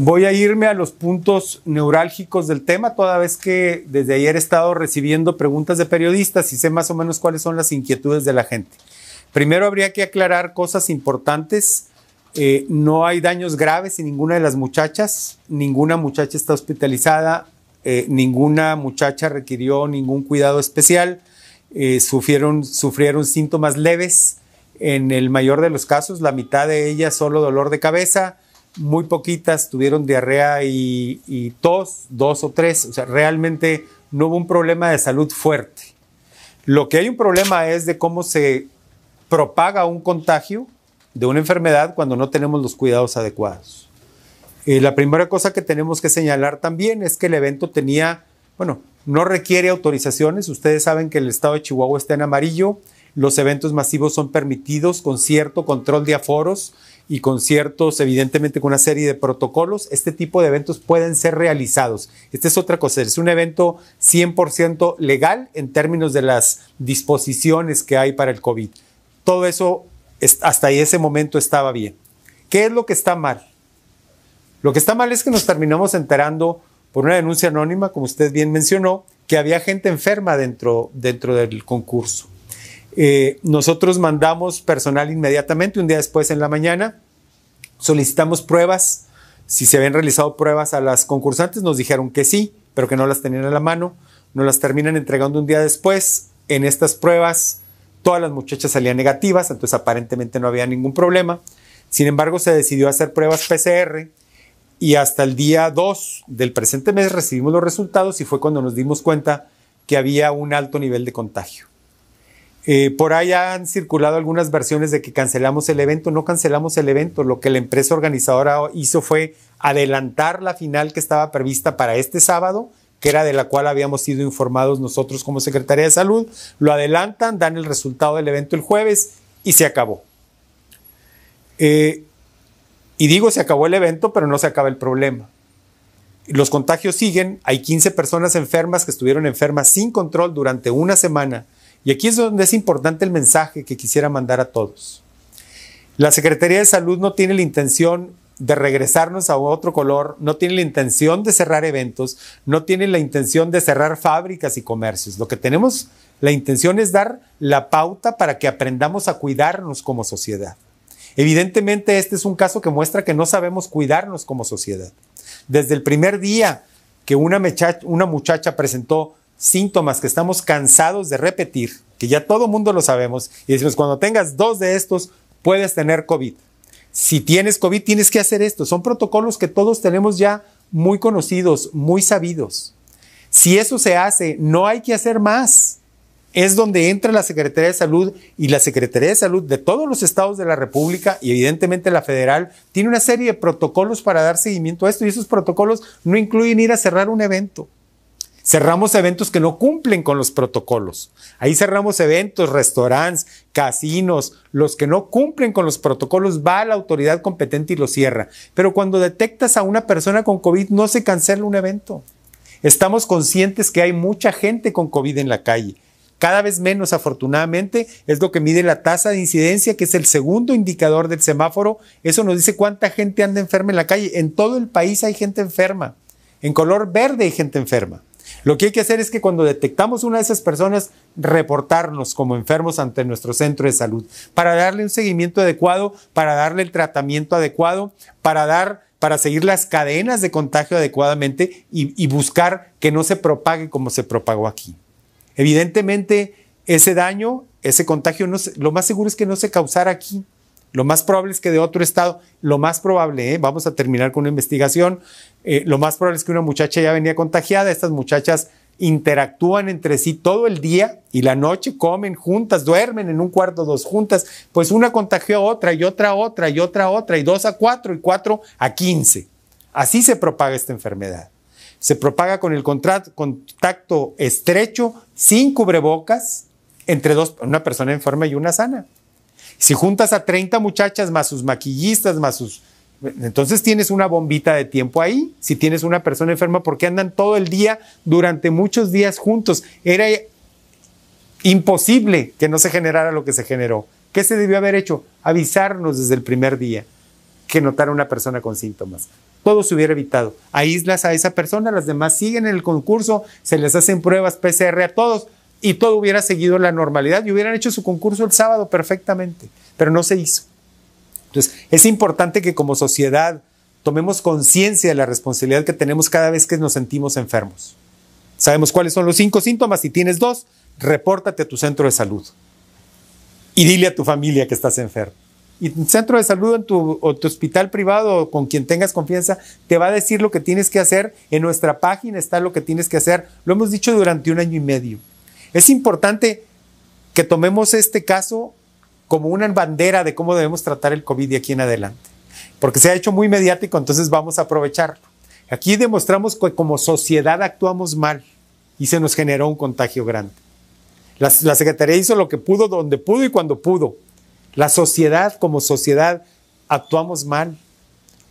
Voy a irme a los puntos neurálgicos del tema, toda vez que desde ayer he estado recibiendo preguntas de periodistas y sé más o menos cuáles son las inquietudes de la gente. Primero habría que aclarar cosas importantes. Eh, no hay daños graves en ninguna de las muchachas, ninguna muchacha está hospitalizada, eh, ninguna muchacha requirió ningún cuidado especial, eh, sufrieron, sufrieron síntomas leves, en el mayor de los casos, la mitad de ellas solo dolor de cabeza, muy poquitas tuvieron diarrea y, tos, dos o tres. O sea, realmente no hubo un problema de salud fuerte. Lo que hay un problema es de cómo se propaga un contagio de una enfermedad cuando no tenemos los cuidados adecuados. la primera cosa que tenemos que señalar también es que el evento tenía, bueno, no requiere autorizaciones. Ustedes saben que el estado de Chihuahua está en amarillo los eventos masivos son permitidos con cierto control de aforos y con ciertos, evidentemente, con una serie de protocolos. Este tipo de eventos pueden ser realizados. Esta es otra cosa, es un evento 100% legal en términos de las disposiciones que hay para el COVID. Todo eso hasta ese momento estaba bien. ¿Qué es lo que está mal? Lo que está mal es que nos terminamos enterando por una denuncia anónima, como usted bien mencionó, que había gente enferma dentro, dentro del concurso. Eh, nosotros mandamos personal inmediatamente, un día después en la mañana, solicitamos pruebas, si se habían realizado pruebas a las concursantes, nos dijeron que sí, pero que no las tenían a la mano, nos las terminan entregando un día después, en estas pruebas todas las muchachas salían negativas, entonces aparentemente no había ningún problema, sin embargo se decidió hacer pruebas PCR, y hasta el día 2 del presente mes recibimos los resultados y fue cuando nos dimos cuenta que había un alto nivel de contagio. Eh, por ahí han circulado algunas versiones de que cancelamos el evento. No cancelamos el evento. Lo que la empresa organizadora hizo fue adelantar la final que estaba prevista para este sábado, que era de la cual habíamos sido informados nosotros como Secretaría de Salud. Lo adelantan, dan el resultado del evento el jueves y se acabó. Eh, y digo, se acabó el evento, pero no se acaba el problema. Los contagios siguen, hay 15 personas enfermas que estuvieron enfermas sin control durante una semana y aquí es donde es importante el mensaje que quisiera mandar a todos. La Secretaría de Salud no tiene la intención de regresarnos a otro color, no tiene la intención de cerrar eventos, no tiene la intención de cerrar fábricas y comercios. Lo que tenemos, la intención es dar la pauta para que aprendamos a cuidarnos como sociedad. Evidentemente este es un caso que muestra que no sabemos cuidarnos como sociedad. Desde el primer día que una, muchacha, presentó síntomas que estamos cansados de repetir, que ya todo mundo lo sabemos, y decimos, cuando tengas dos de estos, puedes tener COVID. Si tienes COVID, tienes que hacer esto. Son protocolos que todos tenemos ya muy conocidos, muy sabidos. Si eso se hace, no hay que hacer más. Es donde entra la Secretaría de Salud y la Secretaría de Salud de todos los estados de la República y evidentemente la federal tiene una serie de protocolos para dar seguimiento a esto y esos protocolos no incluyen ir a cerrar un evento Cerramos eventos que no cumplen con los protocolos. Ahí cerramos eventos, restaurantes, casinos, los que no cumplen con los protocolos, va a la autoridad competente y lo cierra. Pero cuando detectas a una persona con COVID, no se cancela un evento. Estamos conscientes que hay mucha gente con COVID en la calle. Cada vez menos, afortunadamente, es lo que mide la tasa de incidencia, que es el segundo indicador del semáforo. Eso nos dice cuánta gente anda enferma en la calle. En todo el país hay gente enferma. En color verde hay gente enferma. Lo que hay que hacer es que cuando detectamos una de esas personas, reportarnos como enfermos ante nuestro centro de salud para darle un seguimiento adecuado, para darle el tratamiento adecuado, para dar para seguir las cadenas de contagio adecuadamente y, buscar que no se propague como se propagó aquí. Evidentemente, ese daño, ese contagio, lo más seguro es que no se causara aquí. Lo más probable es que de otro estado, lo más probable, ¿eh? vamos a terminar con una investigación, eh, lo más probable es que una muchacha ya venía contagiada, estas muchachas interactúan entre sí todo el día y la noche, comen juntas, duermen en un cuarto, dos juntas, pues una contagió a otra y otra a otra y otra a otra y dos a cuatro y cuatro a quince. Así se propaga esta enfermedad. Se propaga con el contacto estrecho, sin cubrebocas, entre dos, una persona enferma y una sana. Si juntas a 30 muchachas más sus maquillistas, más sus... Entonces tienes una bombita de tiempo ahí. Si tienes una persona enferma, porque andan todo el día, durante muchos días juntos. Era imposible que no se generara lo que se generó. ¿Qué se debió haber hecho? Avisarnos desde el primer día que notara una persona con síntomas. Todo se hubiera evitado. Aíslas a esa persona, las demás siguen en el concurso, se les hacen pruebas PCR a todos y todo hubiera seguido la normalidad y hubieran hecho su concurso el sábado perfectamente, pero no se hizo. Entonces, es importante que como sociedad tomemos conciencia de la responsabilidad que tenemos cada vez que nos sentimos enfermos. Sabemos cuáles son los cinco síntomas, si tienes dos, repórtate a tu centro de salud y dile a tu familia que estás enfermo. Y tu centro de salud en tu, o tu hospital privado o con quien tengas confianza te va a decir lo que tienes que hacer. En nuestra página está lo que tienes que hacer. Lo hemos dicho durante un año y medio. Es importante que tomemos este caso como una bandera de cómo debemos tratar el COVID de aquí en adelante, porque se ha hecho muy mediático, entonces vamos a aprovecharlo. Aquí demostramos que como sociedad actuamos mal y se nos generó un contagio grande. La, la, Secretaría hizo lo que pudo, donde pudo y cuando pudo. La sociedad como sociedad actuamos mal.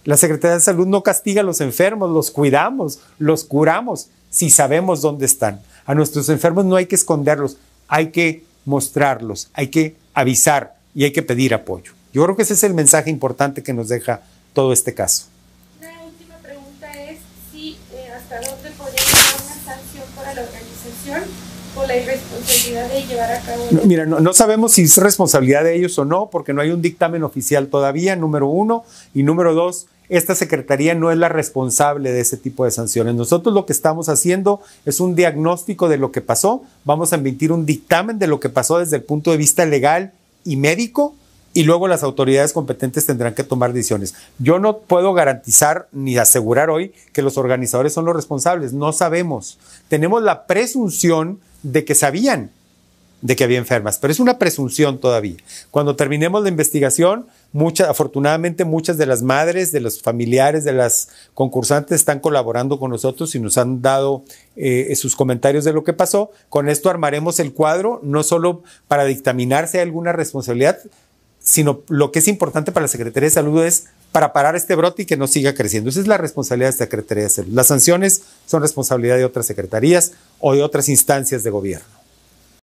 La Secretaría de Salud no castiga a los enfermos, los cuidamos, los curamos si sabemos dónde están. A nuestros enfermos no hay que esconderlos, hay que mostrarlos, hay que avisar y hay que pedir apoyo. Yo creo que ese es el mensaje importante que nos deja todo este caso. Una última pregunta es si eh, hasta dónde podría llegar una sanción para la organización por la irresponsabilidad de llevar a cabo. mira, no, sabemos si es responsabilidad de ellos o no, porque no hay un dictamen oficial todavía, número uno, y número dos, esta Secretaría no es la responsable de ese tipo de sanciones. Nosotros lo que estamos haciendo es un diagnóstico de lo que pasó, vamos a emitir un dictamen de lo que pasó desde el punto de vista legal y médico y luego las autoridades competentes tendrán que tomar decisiones. Yo no puedo garantizar ni asegurar hoy que los organizadores son los responsables, no sabemos. Tenemos la presunción de que sabían, de que había enfermas, pero es una presunción todavía. Cuando terminemos la investigación, afortunadamente muchas de las madres, de los familiares, de las concursantes están colaborando con nosotros y nos han dado eh, sus comentarios de lo que pasó. Con esto armaremos el cuadro, no solo para dictaminar si hay alguna responsabilidad, sino lo que es importante para la Secretaría de Salud es para parar este brote y que no siga creciendo. Esa es la responsabilidad de la Secretaría de Salud. Las sanciones son responsabilidad de otras secretarías o de otras instancias de gobierno.